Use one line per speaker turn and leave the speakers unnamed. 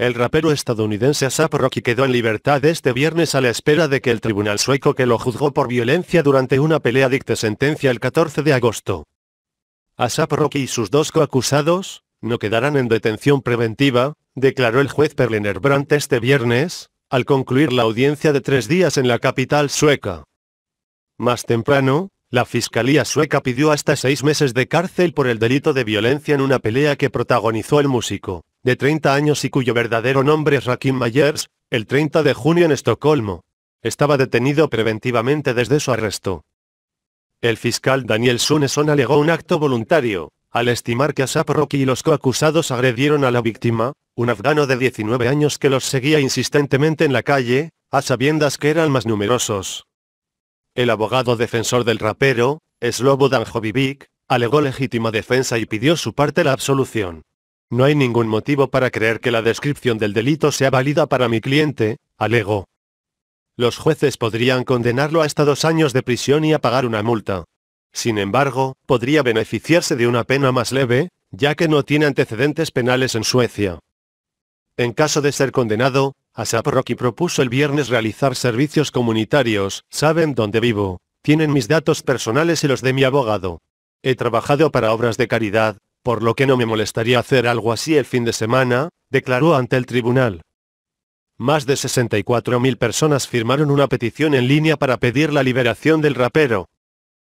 El rapero estadounidense ASAP Rocky quedó en libertad este viernes a la espera de que el tribunal sueco que lo juzgó por violencia durante una pelea dicte sentencia el 14 de agosto. ASAP Rocky y sus dos coacusados, no quedarán en detención preventiva, declaró el juez Perlener Brandt este viernes, al concluir la audiencia de tres días en la capital sueca. Más temprano, la Fiscalía sueca pidió hasta seis meses de cárcel por el delito de violencia en una pelea que protagonizó el músico de 30 años y cuyo verdadero nombre es Rakim Mayers, el 30 de junio en Estocolmo. Estaba detenido preventivamente desde su arresto. El fiscal Daniel Suneson alegó un acto voluntario, al estimar que Asap Rocky y los coacusados agredieron a la víctima, un afgano de 19 años que los seguía insistentemente en la calle, a sabiendas que eran más numerosos. El abogado defensor del rapero, Slobodan Jovivic, alegó legítima defensa y pidió su parte la absolución. No hay ningún motivo para creer que la descripción del delito sea válida para mi cliente, alegó. Los jueces podrían condenarlo a hasta dos años de prisión y a pagar una multa. Sin embargo, podría beneficiarse de una pena más leve, ya que no tiene antecedentes penales en Suecia. En caso de ser condenado, Asap Rocky propuso el viernes realizar servicios comunitarios, saben dónde vivo, tienen mis datos personales y los de mi abogado. He trabajado para obras de caridad, por lo que no me molestaría hacer algo así el fin de semana, declaró ante el tribunal. Más de 64.000 personas firmaron una petición en línea para pedir la liberación del rapero,